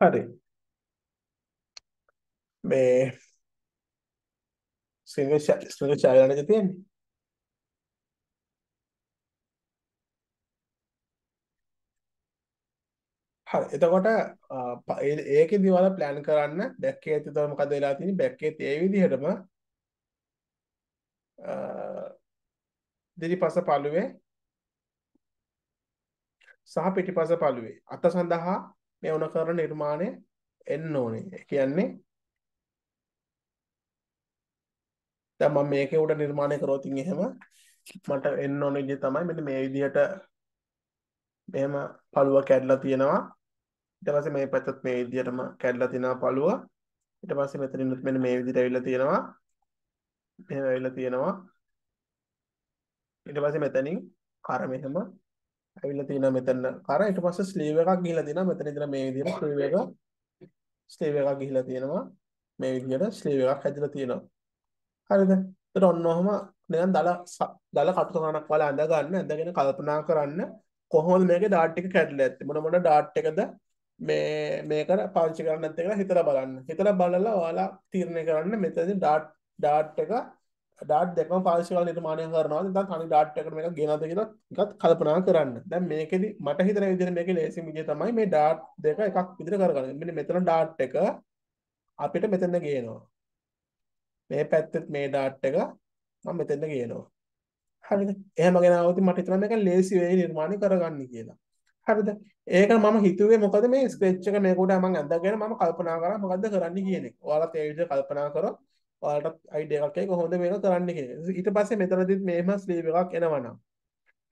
හරි. මේ සිංහල සිංහල ඡායාරණක තියෙන්නේ. හරි. එතකොට ඒකෙදි ඔයාලා plan කරන්න බැක්කේ ඇතුළත මොකද වෙලා තියෙන්නේ? බැක්කේ ඒ විදිහටම දෙලිපස පළුවේ සහ පිටිපස පළුවේ අත සඳහා මේ ඕන කරන නිර්මාණය එන්න ඕනේ. කියන්නේ දැන් මම මේකේ උඩ නිර්මාණය කරොත් එහෙම මට එන්න ඕනේ විදිහ තමයි මෙන්න මේ විදිහට මෙහෙම පළුව කැඩලා තියෙනවා. ඊට පස්සේ මේ පැත්තත් මේ විදිහටම කැඩලා තියෙනවා පළුව. ඊට පස්සේ මෙතනින් මෙන්න මේ විදිහට ඇවිල්ලා තියෙනවා. මෙහෙම ඇවිල්ලා තියෙනවා. ඊට පස්සේ මෙතනින් අර මෙහෙම ඇවිල්ලා තියෙනවා මෙතන කර ඊට පස්සේ ස්ලීව් එකක් ගිහිලා තියෙනවා මෙතන ඉඳලා මේ විදිහට ස්ලීව් එක ස්ලීව් එකක් ගිහිලා තියෙනවා මේ විදිහට ස්ලීව් එකක් හැදිලා තියෙනවා හරිද එතකොට ඔන්න ඔහම නිකන් දල දල කටු ගණක් වල ඇඳ ගන්න ඇඳගෙන කල්පනා කරන්න කොහොමද මේකේ ඩාට් එක කැඩලා ඇත්තේ මොන මොන ඩාට් එකද මේ මේක පාවිච්චි කරන්න නැත්තේ කියලා හිතලා බලන්න හිතලා බලලා ඔයාලා තීරණය කරන්න මෙතනදී ඩාට් ඩාට් එක ඩාට් දෙකම පාවිච්චි කරලා නිර්මාණය කරනවා නැත්නම් තනි ඩාට් එකකට මේක ගේනවද කියලා එකත් කල්පනා කරන්න. දැන් මේකෙදි මට හිතන විදිහට මේකේ ලේසිම විදිය තමයි මේ ඩාට් දෙක එකක් විදිහට කරගන්න. මෙන්න මෙතන ඩාට් එක අපිට මෙතන ගේනවා. මේ පැත්තෙත් මේ ඩාට් එක මම මෙතෙන්ට ගේනවා. හරිද? එහෙම ගෙනාවොත් මට හිතනවා මේක ලේසි වෙයි නිර්මාණය කරගන්න කියලා. හරිද? ඒක මම හිතුවේ මොකද මේ ස්ක්‍රෙච් එක මේකට මම අඳගෙන මම කල්පනා කරා මොකද්ද කරන්න කියන එක. ඔයාලා ඒ විදිහට කල්පනා කරොත් ඔයාලට අයිඩිය එකක් එක කොහොමද මේක කරන්න කියලා. ඊට පස්සේ මෙතනදිත් මේම ස්ලීව් එකක් එනවනම්.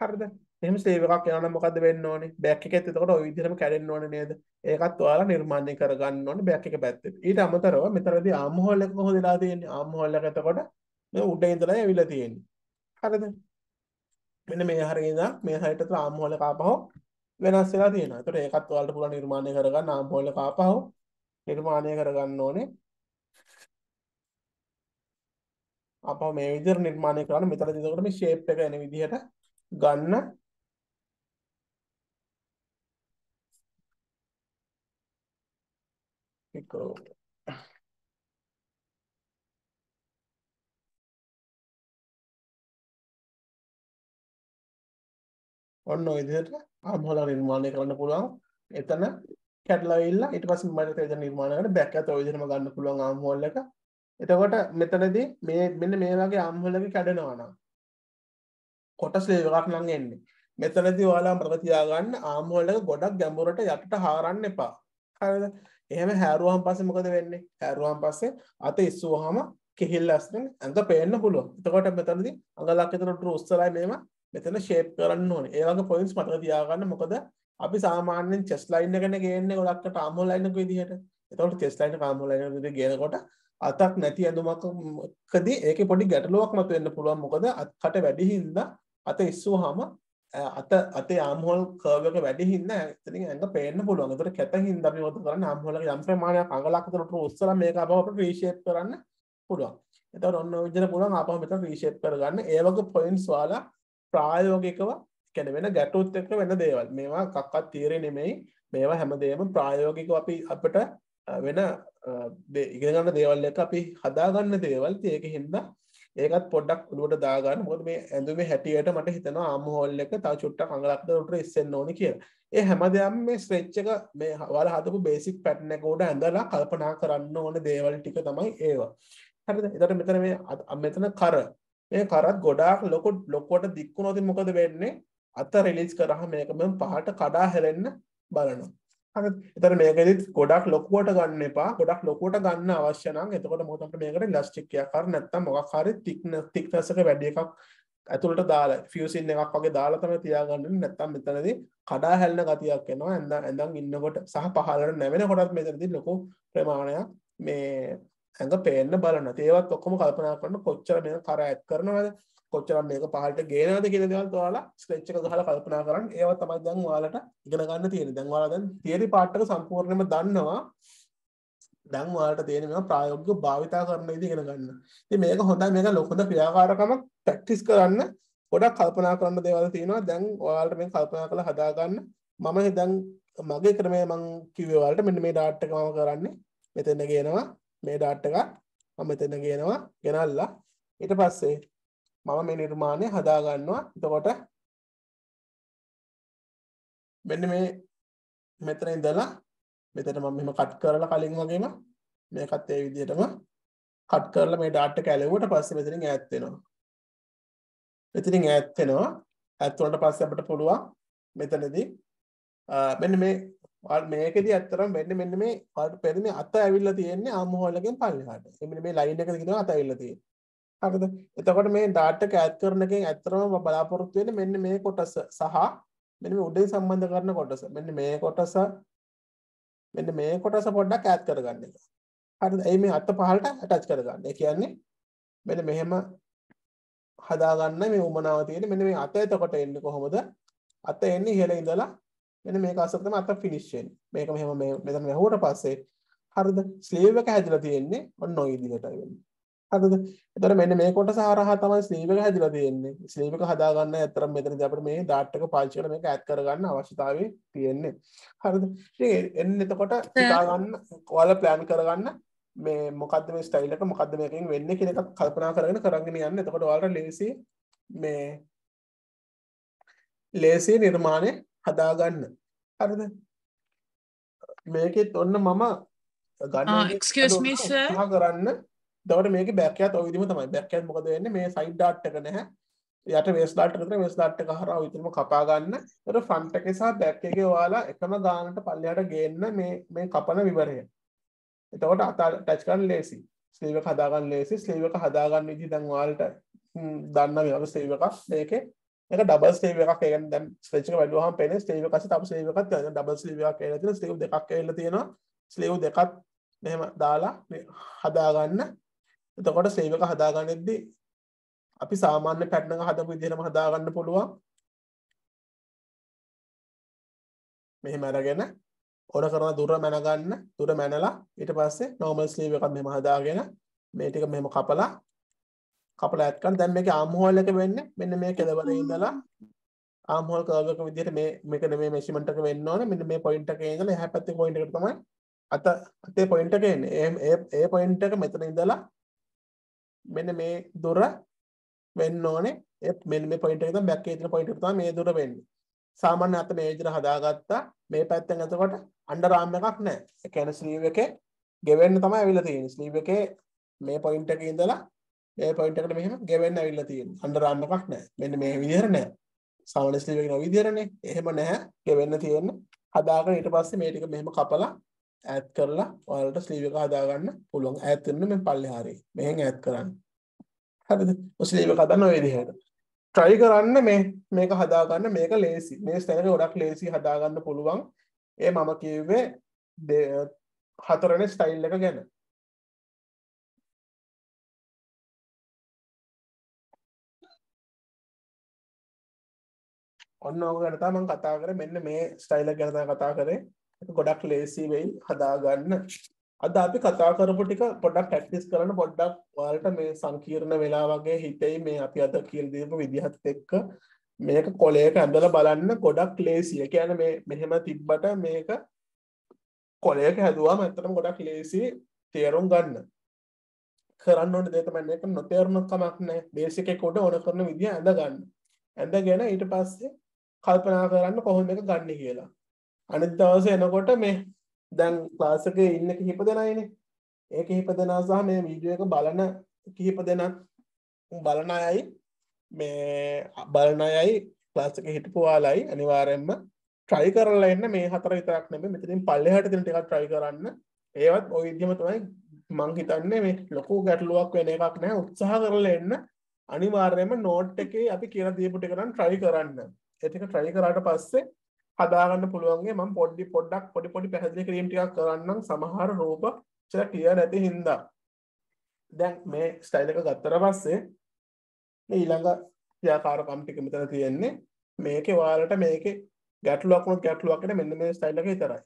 හරිද? එහෙම ස්ලීව් එකක් එනවනම් මොකද්ද වෙන්න ඕනේ? බෑක් එකෙත් එතකොට ওই විදිහටම කැඩෙන්න ඕනේ නේද? ඒකත් ඔයාලා නිර්මාණය කරගන්න ඕනේ බෑක් එක පැත්තේ. ඊට අමතරව මෙතනදී ආම් හෝල් එක කොහොමද දාලා තියෙන්නේ? ආම් හෝල් එක එතකොට මේ උඩ ඉඳලා ඇවිල්ලා තියෙන්නේ. හරිද? මෙන්න මේ හරිය ඉඳලා මේ හරියට ආම් හෝල් එක ආපහු වෙනස් වෙලා තියෙනවා. ඒතකොට ඒකත් ඔයාලට පුළුවන් නිර්මාණය කරගන්න ආම් හෝල් එක ආපහු නිර්මාණය කරගන්න ඕනේ. අප මේ විදිර නිර්මාණය කරන්න මෙතර දිදකටම ශේප් එක එන විදිහට ගන්න ඔන්න ඉදිට අම්හොල නිර්මාණය කරන්න පුළුවන් එතන කැටලවෙල්ලා ඉට පස මට තේද නිර්මාණකට බැක්ක තෝජනම ගන්න පුළුවන් අම්හොල්ලක එතකොට මෙතනද මේ මෙන්න මේ වගේ අම්හලක කැඩෙනවානම් කොටස් ලේවකක් නං එන්නේ මෙතනති වාලා ප්‍රගතියාගන්න ආම්හලක ගොඩක් ගැඹුරට යටට හාරන්න එපා හරද එහෙම හැරුවහම් පස්සේ මොකද වෙන්නේ හැරුවහම් පස්සේ අත ඉස්සුවහම කෙහිල් ඇස්නෙන් ඇඟ පේන්න පුළුව එතකොට මෙතනද අඟලක් එතනට උස්සලයි මේම මෙතන ශේප් කරන්න ඕන ඒවගේ පොයින්ස් මතක තියාගන්න මොකද අපි සාමාන්‍යෙන් චෙස්ලයින්න ගැන ගේන්න ගොඩක්ට ආමෝලයින්නක විදිහට එතවට චෙස්ලයින්න කාමෝලයින ගෙනකොට අතක් නැති ඇඳුමක්කදී ඒක පොඩි ගැටලුවක් මතු වෙන්න පුළුවන් මොකද අත්කට වැඩි හින්දා අත ඉස්සූ හම අත අත යම්හොල් කර්වක වැඩි හින්න ඇතන ඇඟ පේන්න පුළුවන් තර කැත හින්ද ොතු කරන්න අම්හොල යම් ප්‍රමාණය අඟලක්තරට උත්සල මේ අපට ප්‍රේශේප් කරන්න පුළුවන් එත ඔන්න විජන පුළුවන් අප මෙත ප්‍රේශේප් කරගන්න ඒවක පොයින්ස් වාලා ප්‍රායෝගිකව කැන වෙන ගැටුත් එක්ක වෙන දේවල් මේවා කක්කත් තීරෙ නෙමෙයි මේවා හැමදේම ප්‍රායෝගික අපි අපට වෙන ඉගෙනගන්න දේවල් එක අපි හදාගන්න දේවල් ඒක හින්ද ඒකත් පොඩක් ඔලුවට දාගන්න මොද මේ ඇඳුම හැටියට මට හිතන අම්හෝල් එක තව චුට්ට කඟලක්ද ට ඉස්සෙන් ඕන කිය ඒ හැමදයම් මේ ස්්‍රච්චක මේ හවල හතපු බේසික් පැට්නකෝඩ ඇඳලා කල්පනා කරන්න ඕන දේවල් ටික තමයි ඒවා හැරි එතට මෙතන මේ අම්මතන කර මේ කරත් ගොඩාක් ලොකොඩ් ලොක්කොට දික්කු නොති මොකද වෙන්නේ අත රිලිස් කරහ මේකම පහට කඩා හැරෙන්න බලනවා එතර මේකෙත් ගොඩක් ලොකුවට ගන්න එපා ගොඩක් ලොකුවට ගන්න අවශ්‍යනම් එතකොට මොහොතට මේකට ලස්ටික්කයක් කර නැත්තම් මොකක් හරි තික්න තික්නසක වැඩි එකක් ඇතුළට දාලා ෆියසින් එකක් වගේ දාලා තමයි තියාගන්න නැත්තම් මෙතනදී කඩා හැලන ගතියක් එනවා ඇඳ ඇඳන් ඉන්නකොට සහ පහලට නැවෙන කොටත් මෙතනදී ලොකු ප්‍රමාණයක් මේ ඇඟ පේන්න බලන්න ඒවත් ඔක්කොම කල්පනා කරන කොච්චර මේ කර ඇත් කරනවද කොච්චරම් මේක පහලට ගේනවද කියන දේවල් ඔයාලා ස්කෙච් එක ගහලා කල්පනා කරන්න. ඒවා තමයි දැන් ඔයාලට ඉගෙන ගන්න තියෙන්නේ. දැන් ඔයාලා දැන් තියරි පාට් එක සම්පූර්ණයෙන්ම දන්නවා. දැන් ඔයාලට තියෙන මේවා ප්‍රායෝගිකව භාවිතා කරන විදිහ ඉගෙන ගන්න. ඉතින් මේක හොඳයි මේක ලොකුද ක්‍රියාකාරකමක් ප්‍රැක්ටිස් කරන්න ගොඩක් කල්පනා කරන්න දේවල් තියෙනවා. දැන් ඔයාලට මේ කල්පනා කරලා හදාගන්න. මම දැන් මගේ ක්‍රමය මං කිව්වවලට මෙන්න මේ ඩාට් එක මම කරන්නේ මෙතන ගේනවා මේ ඩාට් එකක් මම මෙතන ගේනවා ගෙනල්ලා ඊට පස්සේ මම මේ නිර්මාණය හදාගන්නවා එතකොට මෙන්න මේ මෙතන ඉඳලා මෙතන මම මෙහෙම කට් කරලා කලින් වගේම මේකත් ඒ විදිහටම කට් කරලා මේ ඩාට් එක ඇලෙවුවට පස්සේ මෙතනින් ඈත් වෙනවා. මෙතනින් ඈත් වෙනවා. ඈත් වුණාට පස්සේ අපිට පුළුවන් මෙතනදී මෙන්න මේ මේකෙදී ඇත්තටම මෙන්න මෙන්න මේ වලට පෙර මේ අත ඇවිල්ලා තියෙන්නේ ආම්හෝල් එකෙන් පල්ලෙහාට. එමෙන්න මේ ලයින් එක දිගටම අත ඇවිල්ලා තියෙන්නේ. හරිද එතකොට මේ ඩාටක ඇත් කරන එකෙන් ඇත්තරම බලාපොරොත්තු වෙන්නේ මෙන්න මේ කොටස සහ මෙන්න මේ උඩින් සම්බන්ධ කරන කොටස මෙන්න මේ කොටස මෙන්න මේ කොටස පොඩ්ඩක් ඈත් කරගන්න එක. හරිද? එයි මේ අත පහලට ඇටච් කරගන්න. ඒ කියන්නේ මෙන්න මෙහෙම හදාගන්න මේ උමනාව තියෙන්නේ. මෙන්න මේ අත එතකොට එන්නේ කොහොමද? අත එන්නේ ඉහළ ඉඳලා මෙන්න මේක අසර තමයි අත ෆිනිෂ් වෙන්නේ. මේක මෙහෙම මේ මෙතන වැහුවට පස්සේ හරිද? ස්ලීව් එක හැදිලා තියෙන්නේ ඔන්න ඔය විදිහටයි වෙන්නේ. හදද එතර මෙන්න මේ කොට සහරහ තමයි ස්නීපක හැදිල තියෙන්නේ ස්නීපක හදාගන්න ඇතරම් මෙතන අපට මේ දාට්ටක පාචිකන මේක ඇත් කරගන්න අවශ්‍යතාව තියෙන්නේ හරද එන්න එතකොට ගන්න කොල ප්ලෑන් කරගන්න මේ මොකද මේ ස්ටයිලට මොකද මේකින් වෙන්න කෙනෙක් කල්පනා කරගෙන කරගෙන යන්න එතකොට වාට ලේසි මේ ලේසිය නිර්මාණය හදාගන්න හරිද මේකෙත් ඔන්න මම ah, ගන්න කරන්න දවට මේක බැක්කයා ඔවිදිම තමයි බැක්කත් මොකද වෙන්න මේ සයිඩ් ඩාට්ටක නැහැ යට වේස් ලාට කතර වෙස් ලාට්ට හර විතරම කපාගන්න තර ෆන්ටක සහ බැක්කගේ වාලා එකම ගානට පල්ලයාට ගේන්න මේ කපන විවරය එතවට අතා ටච්කන් ලේසි ස්ලීවක හදාගන්න ලේසි ස්ලීවක හදාගන්න විදි දංවාලට දන්න වව සේවකක් මේක එක ඩබ සේවක එකෙන් දැම් ්‍රේචක වැඩුවහම් පෙන සේවක තම සේවකත් ඩබ සේවක කියල තින සේව දෙකක් එල්ල තියෙන ස්ලේව් දෙකත් මෙම දාලා හදාගන්න එතකොට සේවක හදාගන්නෙද්දී අපි සාමාන්‍ය පැට්නක හදපු විදිහටම හදාගන්න පුළුවන් මෙහෙම අරගෙන ඔර කරන දුර මැනගන්න දුර මැනලා ඊට පස්සේ නෝමල් ස්ලීව් එකක් මෙහෙම හදාගෙන මේ ටික මෙහෙම කපලා කපලා ඇත් කරන දැන් මේකේ ආම් හෝල් එක වෙන්නේ මෙන්න මේ කෙළවරේ ඉඳලා ආම් හෝල් කර්ව් එක විදිහට මේ මේකනේ මේ මෙෂර්මන්ට් එක වෙන්න ඕනේ මෙන්න මේ පොයින්ට් එකේ ඉඳලා එහා පැත්තේ පොයින්ට් එකට තමයි අත අතේ පොයින්ට් එක එන්නේ ඒ ඒ පොයින්ට් එක මෙතන ඉඳලා මෙන්න මේ දුර වෙන්න ඕනේ මෙන්න මේ පොයින්ට් එකෙන් බැක්කේ තියෙන පොයින්ට් එක තමයි මේ දුර වෙන්නේ සාමාන්‍ය අත මේ විදිහට හදාගත්තා මේ පැත්තෙන් එතකොට අන්ඩර් ආම් එකක් නැහැ ඒ කියන්නේ ස්ලීව් එකේ ගෙවෙන්න තමයි ඇවිල්ලා තියෙන්නේ ස්ලීව් එකේ මේ පොයින්ට් එකේ ඉඳලා මේ පොයින්ට් එකට මෙහෙම ගෙවෙන්න ඇවිල්ලා තියෙන්නේ අන්ඩර් ආම් එකක් නැහැ මෙන්න මේ විදිහට නැහැ සාමාන්‍ය ස්ලීව් එකේ නෝ විදිහටනේ එහෙම නැහැ ගෙවෙන්න තියෙන්නේ හදාගෙන ඊට පස්සේ මේ ටික මෙහෙම කපලා ඇත් කරලා ඔයාලට ස්ලීව් එක හදාගන්න පුළුවන්. ඈත් වෙන්න මේ පල්ලේ හරියි. මෙහෙන් ඈත් කරන්න. හරිද? ඔය ස්ලීව් එක හදන්න ඔය විදිහට. try කරන්න මේ මේක හදාගන්න මේක ලේසි. මේ ස්ටැනරි ගොඩක් ලේසි හදාගන්න පුළුවන්. ඒ මම කිව්වේ හතරනේ ස්ටයිල් එක ගැන. ඔන්න ඕක ගැන තමයි මම කතා කරේ මෙන්න මේ ස්ටයිල් එක ගැන තමයි කතා කරේ ගොඩක් ලේසි වෙයි හදාගන්න අද අපි කතා කරපු ටික පොඩක් ප්‍රැක්ටිස් කරන පොඩ්ඩක් ඔයාලට මේ සංකීර්ණ වෙලා වගේ හිතෙයි මේ අපි අද කියලා දීපු විදිහත් එක්ක මේක කොලයක ඇඳලා බලන්න ගොඩක් ලේසිය කියන මේ මෙහෙම තිබ්බට මේක කොලයක හැදුවා ඇත්තටම ගොඩක් ලේසි තේරුම් ගන්න කරන්න ඕන දේතමන්න එක නොතේරුණක් කමක් නෑ බේසික කොට ඕන කරන විදිහ ඇඳ ගන්න ඇඳ ගැන ඊට පස්සේ කල්පනා කරන්න කොහොම එක ගන්න කියලා අනිත් දවස එනකොට මේ දැන් ලාසක ඉන්න කිහිප දෙනයින ඒක හිප දෙනා සහ මේ වීඩියෝ එක බලන කිහිප දෙන බලන අයයි මේ බලන අයයි ලාසක හිටපුවාලයි අනිවාරෙන්ම ට්‍රයි කරලා එන්න මේ හතර විතරක් නෙම මෙතින් පල්ලෙහට තින ටිකක් ට්‍රයි කරන්න ඒවත් ඔයවිදිම තමයි මං හිතන්නේ මේ ලොකු ගැටලුවක් වෙන එකක් නෑ උත්සාහ කරලා එන්න අනිවාර්යම නෝට් එකේ අපි කියන දීපුට කරන්න ට්‍රයි කරන්න එතික ට්‍රයි කරාට පස්සේ හදාගන්න පුළුවන්ගේ මම පොඩ්ඩි පොඩ්ඩක් පොඩි පොඩි පැහැදිලි කිරීම ටිකක් කරන්නම් සමහර රූප කියලා ක්ලියර් නැති හින්දා දැන් මේ ස්ටයිල් එක ගත්තට පස්සේ මේ ඊළඟ ක්‍රියාකාරකම් ටික මෙතන තියෙන්නේ මේකේ ඔයාලට මේකේ ගැටලුවක් වුණොත් ගැටලුවක් එන මෙන්න මේ ස්ටයිල් එක විතරයි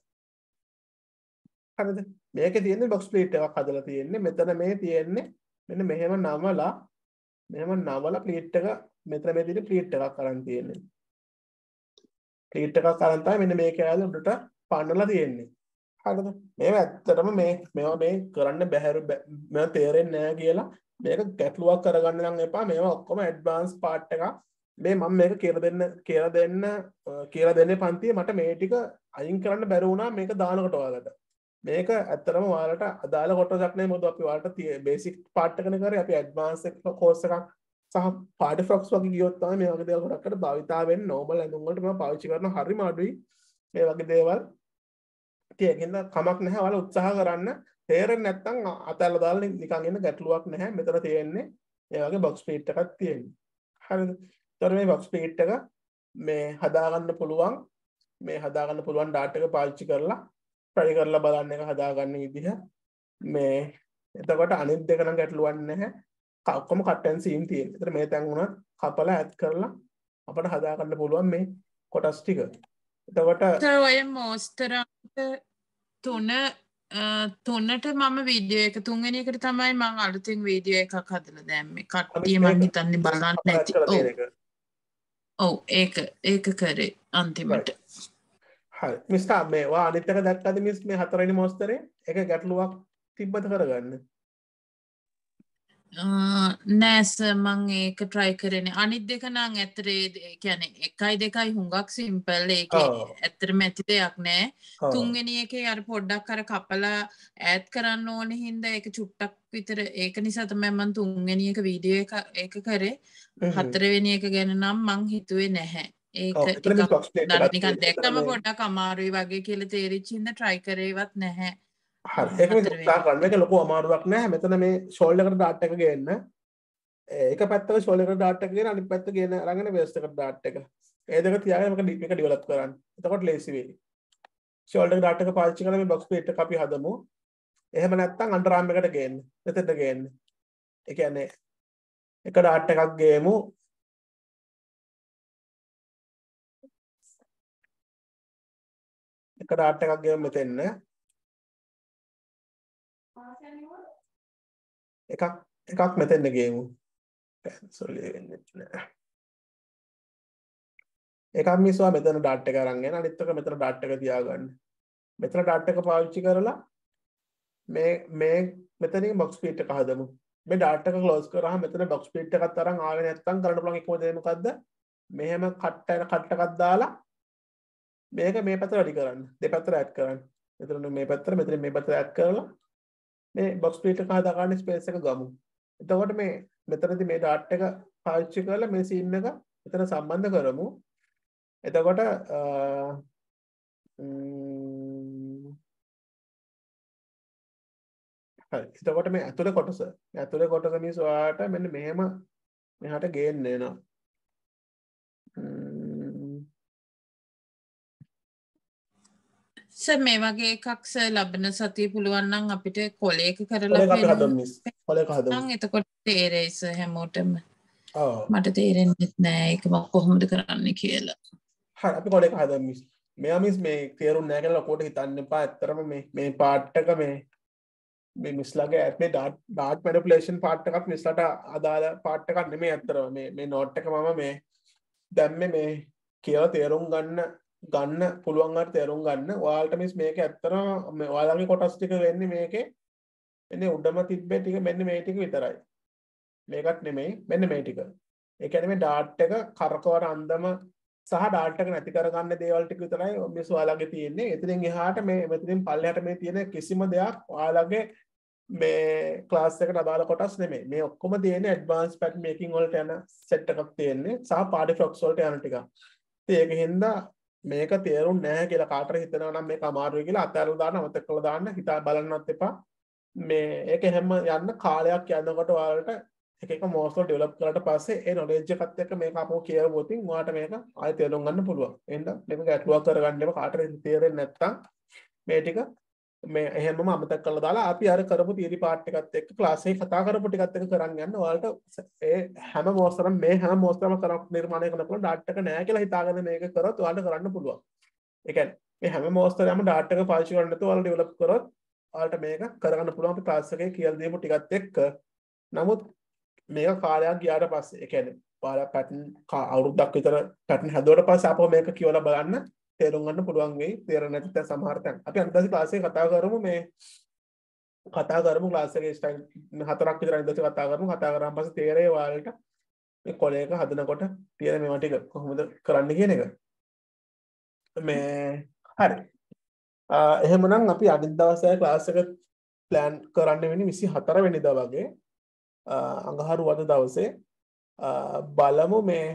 හරිද මේකේ තියෙන්නේ බොක්ස් ප්ලීට් එකක් හදලා තියෙන්නේ මෙතන මේ තියෙන්නේ මෙන්න මෙහෙම නමලා මෙහෙම නවලා ප්ලීට් එක මෙතන මේ තියෙන ප්ලීට් එකක් කරන් තියෙන්නේ ට්‍රීට් එකක් අරන් තමයි මෙන්න මේ කෑල්ල උඩට පන්නලා තියෙන්නේ. හරිද? මේව ඇත්තටම මේ මේවා මේ කරන්න බැහැර මේවා තේරෙන්නේ නැහැ කියලා මේක ගැටලුවක් කරගන්න නම් එපා. මේවා ඔක්කොම ඇඩ්වාන්ස් පාර්ට් එකක්. මේ මම මේක කියලා දෙන්න කියලා දෙන්න කියලා දෙන්නේ පන්තියේ මට මේ ටික අයින් කරන්න බැරි වුණා මේක දානකට ඔයාලට. මේක ඇත්තටම ඔයාලට අදාළ කොටසක් නෙමෙයි මොකද අපි ඔයාලට බේසික් පාර්ට් එකනේ කරේ අපි ඇඩ්වාන්ස් එක කෝස් එකක් සහ පාඩ ෆොක්ස් වගේ ගියොත්තම මේ වගේ දෙවල් ගොඩක්කට භාවිතාවෙන් නෝමල් ඇඳුම්වලටම පාවිච්චි කරන හරිම අඩුයි මේ වගේ දේවල් තියෙන කමක් නැහැ ඔයාලා උත්සාහ කරන්න තේරෙන්නේ නැත්නම් අතල්ලා දාලා නිකන් එන්න ගැටලුවක් නැහැ මෙතන තියෙන්නේ මේ වගේ බොක්ස් පීට් එකක් තියෙනවා හරිද එතකොට මේ බොක්ස් පීට් එක මේ හදාගන්න පුළුවන් මේ හදාගන්න පුළුවන් ඩාට් එක පාවිච්චි කරලා ට්‍රයි කරලා බලන්න එක හදාගන්න විදිහ මේ එතකොට අනිත් දෙක නම් ගැටලුවක් නැහැ කක්කොම කට්ටන් සීම් තියෙන් එතර මේ තැන් වුණ කපල ඇත් කරලා අපට හදාගන්න පුළුවන් මේ කොටස් ටික එතවට ඔය මෝස්තරට තුන තුන්නට මම වීඩියෝ එක තුන්ගෙනකට තමයි මං අලුතින් වීඩියෝ එකක් හදල දැම්ම කට්ටිය මං හිතන්නේ බලන්න නැති ඔව ඒක ඒක කරේ අන්තිමට හල් මිස්ටා මේවා අනිතක දැක්කද මිස් මේ හතරනි මෝස්තරේ එක ගැටලුවක් තිබ්බත කරගන්න නෑස මං ඒක ට්‍රයි කරන අනිත් දෙක නම් ඇතරේ කැන එකයි දෙකයි හුඟක් සිම්පල් ඒක ඇතර මැති දෙයක් නෑ තුන්ගෙන එක අර පොඩ්ඩක් කර කපලා ඇත් කරන්න ඕන හින්ද එක චුට්ටක් විතර ඒක නිසා තමයි මං තුන්ගෙනියක වීඩියෝ එක ඒක කරේ හතරවෙනි එක ගැන නම් මං හිතුවේ නැහැ ඒක නිකන් දැක්කම පොඩ්ඩක් අමාරුයි වගේ කියලා තේරිච්චින්ද ට්‍රයි කරේවත් නැහැ හතා කරන්න එක ලොකු අමාරුවක් නෑ මෙතන මේ ශෝල්ලකට ඩාට්ටක ගන්න ඒක පැත්තව ශෝලක ඩාට්ටකගේ අනි පැත්ත ගන්න රඟන වේස්ටක ඩාට්ටක ඒදක තියාගමක ඩිපික ඩිවලත් කරන්න එතකොට ලේසිවේ ශෝල්ඩ ඩාටක පාච්චි කල මේ බොක්ස් පේට අපි හදමු එහෙම නැත්තං අන්ඩරාම්මකට ගන්න එතට ගන්න එකන්නේ එක ඩාට් එකක් ගේමු එක ඩාට් එකක් ගේමු මෙතෙන්න එකක් එකක් මෙතෙන්න ගේමු කැන්සල් වෙන්නේ නැහැ එකක් මිස්වා මෙතන ඩාට් එක අරන් එන අනිත් එක මෙතන ඩාට් එක තියාගන්න මෙතන ඩාට් එක පාවිච්චි කරලා මේ මේ මෙතනින් බොක්ස් පීට් එක හදමු මේ ඩාට් එක ක්ලෝස් කරාම මෙතන බොක්ස් පීට් එකක් අරන් ආවේ නැත්නම් කරන්න පුළුවන් එකම දේ මොකද්ද මෙහෙම කට් එක කට් එකක් දාලා මේක මේ පැත්තට වැඩි කරන්න දෙපැත්තට ඇඩ් කරන්න මෙතන මේ පැත්තට මෙතන මේ පැත්තට ඇඩ් කරලා මේ බොක්ස් පිට කා දකාන්න ස්පේස එක ගමු එතකොට මේ මෙතරදි මේ ඩාට් එක පාච්චි කරලා මේ සින්න එක එතන සම්බන්ධ කරමු එතකොට එතකොට මේ ඇතුළ කොටස ඇතුළ කොටස නිස්වාට මෙන්න මෙහෙම මෙහට ගේන්නේ නම් ස මේ වගේ එකක්ස ලබන සතිය පුළුවන්නම් අපිට කොලේක කරලා එතකොට තේරේස හැමෝටම මට තේරෙන්ෙත් නෑ එක මක් කොහොමද කරන්න කියලා හ අපි කොලෙ හදමිස් මෙයාමිස් මේ තේරුම් නෑගල කොට හිතන්න පා ඇත්තරම මේ පාට්ටක මේ මේ මිස්ලගේ ඇත්ේ ඩාට් ඩාට් මඩපලේෂන් පාට්ටකක් නිස්ලට අදාළ පාට්ටකක් නෙමේ ඇත්තරම මේ නොට්ටක මම මේ දැම්ම මේ කියව තේරුම් ගන්න ගන්න පුළුවන්ට තේරුම් ගන්න වාල්ටමිස් මේක ඇත්තර වාලගේ කොටස්ටික වෙන්න මේක එන්න උඩම තිබ්බේ ටික මෙන්න මේටික විතරයි මේකත් නෙමෙයි මෙන්න මේටික එකන මේ ඩාට් එක කරකවර අන්දම සහ ඩාටක නැති කරගන්න දේවල්ටික විතරයි මිස් වාලගේ තියෙන්නේ එතිරින් එහාට මේ මෙතිරින් පල්ලහට මේ තියෙන කිසිම දෙයක් වාලගේ මේ ලාස්සක අදාල කොටස් නෙමේ මේ ඔක්කොම තියෙන ඩ්වාන්ස් පැට් මේකින් ඔලට යන සෙට්ටකක් තියෙන්නේ සහ පාඩි ෆොක්ස්ෝල්ට යනටික ඒක හින්දා මේක තේරුම් නෑ කියල කාට හිතනවනම් මේ අමාරුව කියලා අතඇරු දාන්න මත කළ දාන්න හිතා බලන්නත් එපා මේ ඒක හැම යන්න කාලයක් යන්නකොට වාලට එක මෝස්ල ඩියලප් කලට පස්සේ ඒ නොලේජ්ජකත් එක මේ අපෝ කියව බොතින් වාට මේක අය තේරුම් ගන්න පුළුව එන්න මෙම ගැටලුවක් කරගන්නම කාට තේරෙන් නැත්තම් මේටික මේ එහෙම අමතක් කළ දාලා අපි අර කරපු තිරි පාට්ිකත් එක් ලාසේ කතා කරපු ටිකත් එක කරන්න යන්න වලට ඒ හැම මෝස්තරම් මේ හැම මෝස්තරම කරක් නිර්මාණය කනපුල ඩාට්ටක නෑ කියලා හිතාගෙන මේක කරත් වාට කරන්න පුළුවන් එකන් මේ හැම මෝස්තරයම ඩාට්ටක පාශි වන්නතු වල ඩිවලප් කරොත් වලට මේක කරගන්න පුළුවන් අපි ක්ලාස්සකේ කියල්දීම ටිකත් එක්ක නමුත් මේක කාලයක් ගියාට පස්සේ එකන පාල පැටන් අවුරුද්දක් විතර පැටන් හැදුවට පස්ස අප මේක කියවල බලන්න තේරුම්ගන්න පුළුවන් වෙයි තේරනැතිත සමහර්තන් අපි අන්දසි පාසේ කතා කරමු මේ කතා කරමු ලාසගේ ස්ටයින් හතරක් විතර ඉදසි කතා කරමු කතා කරම් පස තේරේ වාලට කොලයක හදනකොට තියෙන මෙමටික කොහොමද කරන්න කියන එක මේ හරි එහෙමනම් අපි අඩින් දවසය ලාසක ප්ලෑන් කරන්න වෙනි විසි හතර වෙනිද වගේ අඟහරු වද දවසේ බලමු මේ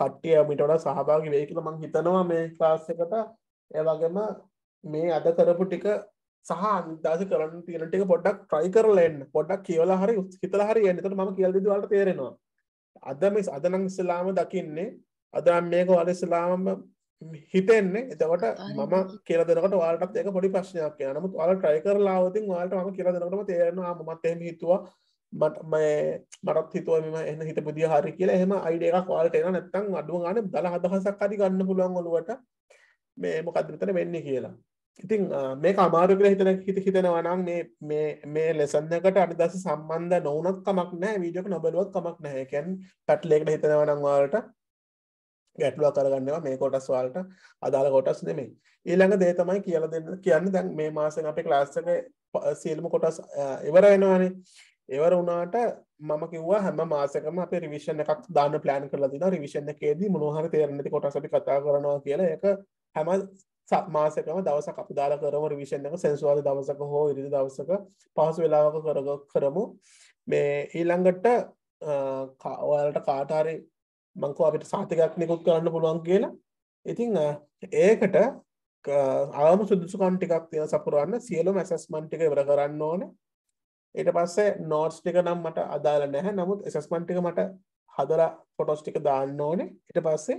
කට්ටිය මිට වඩ සහභාගි වේ කියල මං හිතනවා මේ ක්ලාස් එකට ඒ වගේම මේ අද කරපු ටික සහ අන්දස කරන තිනටික පොඩක් ට්‍රයි කරලෙන් පොඩක් කියලා හරි හිතල හරි එන්නතට ම කියල්ද වලට තේරෙනවා අදම අදනං ස්ලාම දකින්නේ අදම් මේක වල ස්ලාම හිතෙන්නේ එතවට මම කියරදනකට වාලටත් එක පොඩි ප්‍රශ්නයක් නමුත් වල ට්‍රයි කරලාවතින් වාලට ම කියරදනකටම තේරෙනවා මත් එම හිතුවා මට මටත් හිතුව මෙම එන්න හිත පුදිය හරි කියලා එහෙම අයිඩ එකක් වාලට එන නැත්තං අඩුව ගන දල අදහසක් හරි ගන්න පුළුවන් ඔලුවට මේ මොකදවිතර වෙන්න කියලා ඉතිං මේ අමාරුකල හිතන හිත හිතෙනවනම් මේ ලෙසන්නකට අනිදස සම්බන්ධ නොවනත් කමක් නෑ වීඩියක නොබලුවත් කමක් නෑකැන් පැට්ලෙක්ට හිතනවනංවාලට ගැටලුව කරගන්නවා මේ කොටස් වාලට අදාළ කොටස් නෙමේ ඊළඟ දේ තමයි කියල දෙන්න කියන්න දැන් මේ මාසෙන් අපේ ලාස්සක සියල්ම කොටස් ඉවර වෙනවානේ ඒවර වුණාට මම කිව්වා හැම මාසකම අප රිවිෂණ එකක් දාන ප්ලෑන් කරලා තින රිවිෂණ එකේදී මොහර තේරණති කොටසටි කතා කරනවා කියලා එක හැම මාසකම දවස අපි දාලා කරම රිවිෂණ එක සැන්ස්වාද දවසක හෝ ඉරිදි දවසක පහසු වෙලාවක කරග කරමු මේ ඊළඟට කාවලට කාටාරි මංකෝ අපිට සාතිකයක් නිකුත් කරන්න පුළුවන් කියලා ඉතිං ඒකට ආම සුදුසුකන්ටිකක් තිය සපුරන්න සියලුම ඇසස්මන්ටික වර කරන්න ඕනේ ඊට පස්සේ නෝට්ස් ටික නම් මට අදාළ නැහැ නමුත් ඇසස්මන්ට් ටික මට හදලා ෆොටෝස් ටික දාන්න ඕනේ ඊට පස්සේ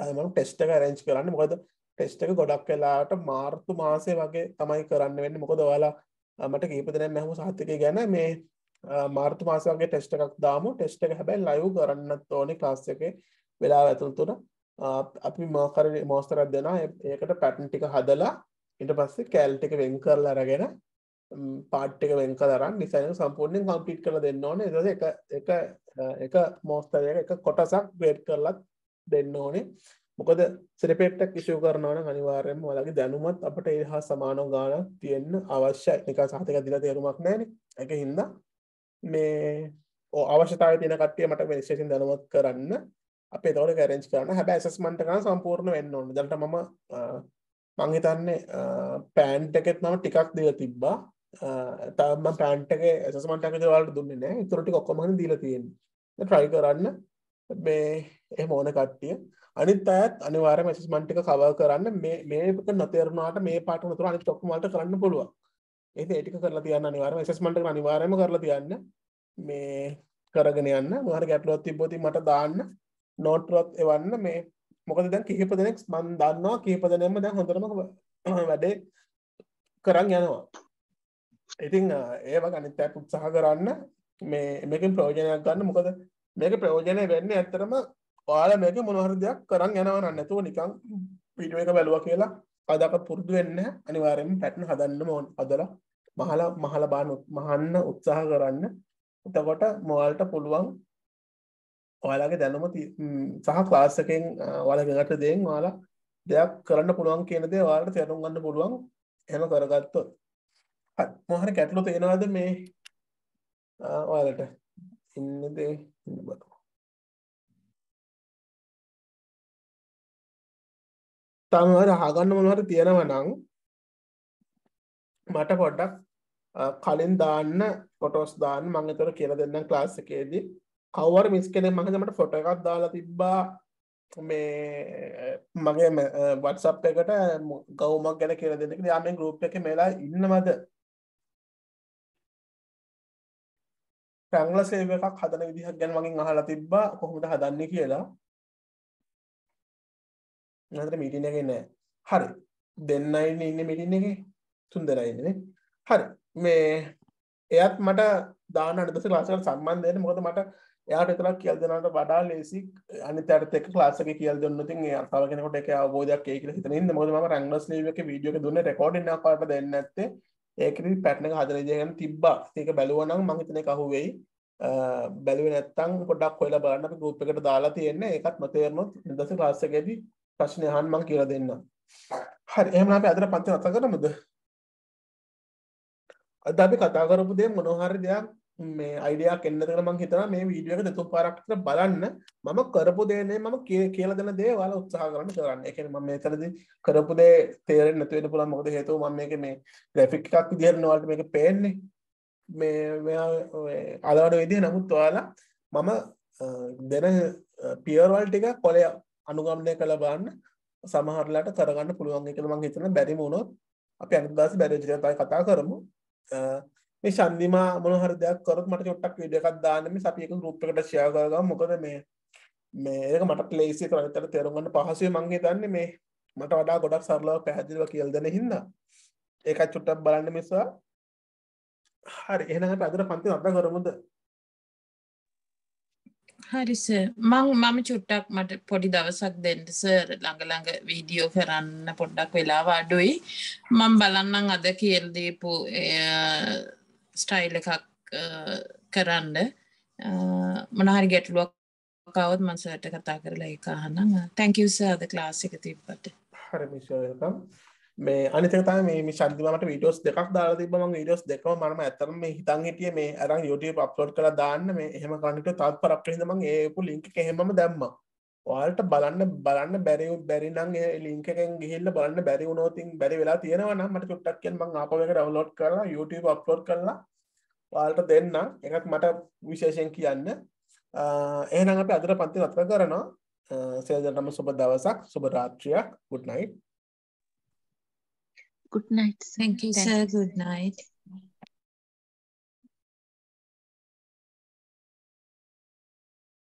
තමයි මම ටෙස්ට් එක arrange කරන්නේ මොකද ටෙස්ට් එක ගොඩක් වෙලාවට මාර්තු මාසේ වගේ තමයි කරන්න වෙන්නේ මොකද ඔයාලා මට කීප දෙනෙක් මම සාහිත්‍යකේ ගැන මේ මාර්තු මාසේ වගේ ටෙස්ට් එකක් දාමු ටෙස්ට් එක හැබැයි ලයිව් කරන්නත් ඕනේ ක්ලාස් එකේ වෙලාව ඇතුළත අපි මාකර මෝස්තරක් දෙනවා ඒකට පැටන් ටික හදලා ඉට පස්සේ කෑල් ටික වෙන් කරලා අරගෙන පාට්ටක වෙන්ක දරන්න නිසාන සම්පූර්ණයෙන් කම්පිට් කළ දෙන්න ඕන එදස එක එක එක මෝස්තරයක එක කොටසක් ග්‍රේට් කරලත් දෙන්න ඕනේ මොකද සිරපෙට්ටක් විශෂය කරනවන අනිවාරයම වලගේ දැනුමත් අපට ඒ හා සමානෝ ගාන තියෙන්න්න අවශ්‍ය නික සාතික දිල තේරුමක් නෑන එක හින්ද මේ අවශ්‍යතාව තින කටය මට විශේෂෙන් දැනුවත් කරන්න අපේ තවට ගැරෙන්ච් කරන හැබැ ඇසස්මටකන සම්පූර්ණ වෙන්න ඕන්න දට මම මංහිතන්නේ පෑන්ටකෙත් නම ටිකක් දිල තිබ්බා තම පෑන්ටක ඇසමටක දවාලට දුන්න නෑ තුරටි ඔක්කොමන දීල තියෙන් ට්‍රයි කරන්න මේ එහ මෝන කට්ටිය අනිත් අඇත් අනිවාර මැසස් මන්ටික කව කරන්න මේක නොතේරනාට මේ පාට තුර අනි ොක්මට කරන්න පුළුව ඒ ඒටික කරලා තියන්න අනිවාර මැසස්මට අනිවාරම කරලා තියන්න මේ කරගෙන යන්න මහර ගැටලොත් තිබොති මට දාන්න නෝටරොත් එවන්න මේ මොකද දැන් කිහිප දෙනෙක් මන් දන්නවා කහිපදනයම දැන් හොඳරම වැඩේ කරන්න යනවා ඉතිං ඒව ගනිත උත්සාහ කරන්න මේ එමකින් ප්‍රෝජනයක් ගන්න මොකද මේක ප්‍රයෝජනය වෙන්න ඇත්තරම ඔයාල මේක මොනහර දෙයක් කරන්න යනවන්න නැතුව නිකං පිටුව එක බැලුව කියලා අදක පුරදු වෙන්න අනිවාරයෙන් පැටන හදන්න ඕන් අදලා මහල මහල බාන මහන්න උත්සාහ කරන්න එතකොට මොවල්ට පුළුවන් ඔයාලගේ දැනුම සහ ක්ලාස්සකෙන් වලගට දේෙන් වාලා දෙයක් කරන්න පුළුවන් කියනදේ වාට තැරුම් ගන්න පුළුවන් එම කරගත්තොත් මොහර කැටලු තේනවාද මේ ඔයාලට ඉන්නද බ තමර හාගන්න මොනහට තියෙනව නං මට පොඩ්ඩක් කලින් දාන්න පොටෝස් දාන් මංගතර කියල දෙන්න ක්ලාස් එකේදී කවර මිස් කෙනෙ මහදමට ෆොට එකක් දාලා තිබ්බා මේ මගේ වටසප් එකට ගෞමක් ගැන කියල දෙනෙක යාමෙන් ගරුප් එක මේලා ඉන්නවද පැංගල සේව එකක් හදන විදිහක් ගැන මගින් අහලා තිබ්බා කොහොමද හදන්න කියලා නතර මිටින එක නෑ හරි දෙන්නයින්න ඉන්න මිටින් එක තුන් දෙනයින්නේ හරි මේ එයත් මට දාන අඩදස ලාසකට සම්බන්ධයට මොකද මට එයාට එතරක් කියල් දෙනට වඩා ලේසි අනි තැරතෙක් ලාසක කියල් දන්නති අතාවකෙනකොට එක අවබෝධයක් ඒක හිතන මොදම රංගස් ලේවක වීඩියක දුන්න රෙකෝඩ් පාට දෙන්න ඇත්තේ ඒක පැට්න හදර දයගන තිබ්බා ඒක බැලුවනම් මහිතන කහුවෙයි බැලුව නැත්තං පොඩක් කොල බලන්න ගුප් එකට දාලා තියෙන්නේ එකත් මතයරනොත් දස ලාස්සකෙද ප්‍රශ්නය හන් මං කියර දෙන්න හරි එහමට ඇදර පන්ති අත කරමද අද අපි කතා කරපු දේ මොනොහරි දෙයක් මේ අයිඩයක් එන්නතර මං හිතන මේ වීඩියක දෙතු පරක්ට බලන්න මම කරපු දේනේ මම කියල දෙන දේ වල උත්සාහ කරන්න කරන්න එක ම මේ තරද කරපු දේ තේරෙන් නැතුවෙන පුළන් මොකද හේතු ම මේක මේ ග්‍රෆික්ටක් දිරනවාට මේක පේන්නේ මේ අදවට විදිහ නමුත් ඔයාලා මම දෙන පියවර්වල් ටික කොලය අනුගම්නය කළ බාන්න සමහරලාට කරගන්න පුළුවන් එක මං හිතන බැරිමුණොත් අප අනිදස් බැරජතයි කතා කරමු මේ සන්දිමා මොනහර දෙයක් කරත් මට චොට්ටක් විඩ එකක් දානම සපියක රූප්කට ශයාගග මොකද මේ මේක මට ලේසි කරතර තෙරුවන්න පහසුවේ මංගේ දන්නේ මේ මට වඩා ගොඩක් සරලව පැහැදිලව කියල්දන හින්න ඒකත් චුට්ටක් බලන්න නිසා හරි එනහට අදර පන්ති අද කරමුද හරිස මං මම චුට්ටක් මට පොඩි දවසක් දෙන්ටස ළඟළඟ වීඩියෝ කරන්න පොඩ්ඩක් වෙලා අඩුයි මං බලන්නන් අද කියල්දීපු ස්ටයිල් එකක් කරන්න මොනහරි ගැටලුවක් කවත් මන්සට කතා කරලා එකහනම් තැංකවස අද ලාසික තිබ්බට හරමිශකම් මේ අනිතකතා මේ ශද්දිමට විඩියෝස් දෙකක් දාලා තිබම විඩියෝස් දෙකව මනම ඇතරම මේ හිතන් හිටිය මේ අරන් YouTube අප්ලෝඩ් කළ දාන්න මේ එහෙම කණිට තත් පරක්්‍රහිතමන් ඒපු ලිංක එහෙම දැම්මා ඔයාලට බලන්න බලන්න බැරිව බැරිනං ලිංකෙන් ගිහිල්ල බලන්න බැරි වුණෝතින් බැරි වෙලා තියෙනවා නම් මට චුට්ටක්ෙන් මං ආපවක ඩවලෝඩ් කරලා YouTube අප්ලෝඩ් කරලා ඔයාලට දෙන්න එකක් මට විශේෂයෙන් කියන්න එහෙනම් අපි අදට පන්ති නතර කරනවා සේදනම සුබ දවසක් සුබ රාත්‍රියක් good night good night thank you sir good night